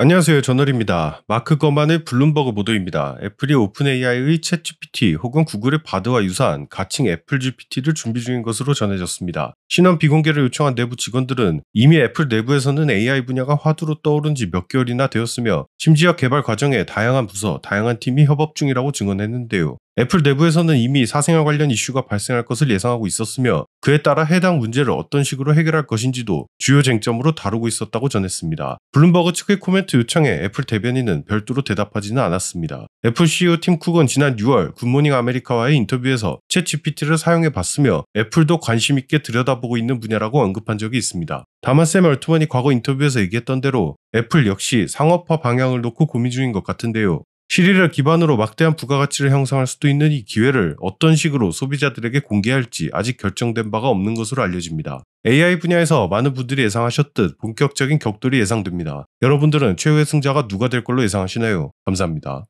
안녕하세요. 저널입니다. 마크 거만의 블룸버그 모드입니다. 애플이 오픈 AI의 챗 GPT 혹은 구글의 바드와 유사한 가칭 애플 GPT를 준비 중인 것으로 전해졌습니다. 신원 비공개를 요청한 내부 직원들은 이미 애플 내부에서는 AI 분야가 화두로 떠오른 지 몇 개월이나 되었으며 심지어 개발 과정에 다양한 부서, 다양한 팀이 협업 중이라고 증언했는데요. 애플 내부에서는 이미 사생활 관련 이슈가 발생할 것을 예상하고 있었으며 그에 따라 해당 문제를 어떤 식으로 해결할 것인지도 주요 쟁점으로 다루고 있었다고 전했습니다. 블룸버그 측의 코멘트 요청에 애플 대변인은 별도로 대답하지는 않았습니다. 애플 CEO 팀 쿡은 지난 6월 굿모닝 아메리카와의 인터뷰에서 채 GPT를 사용해 봤으며 애플도 관심 있게 들여다보고 있는 분야라고 언급한 적이 있습니다. 다만 샘 얼트먼이 과거 인터뷰에서 얘기했던 대로 애플 역시 상업화 방향을 놓고 고민 중인 것 같은데요. 실리를 기반으로 막대한 부가가치를 형성할 수도 있는 이 기회를 어떤 식으로 소비자들에게 공개할지 아직 결정된 바가 없는 것으로 알려집니다. AI 분야에서 많은 분들이 예상하셨듯 본격적인 격돌이 예상됩니다. 여러분들은 최후의 승자가 누가 될 걸로 예상하시나요? 감사합니다.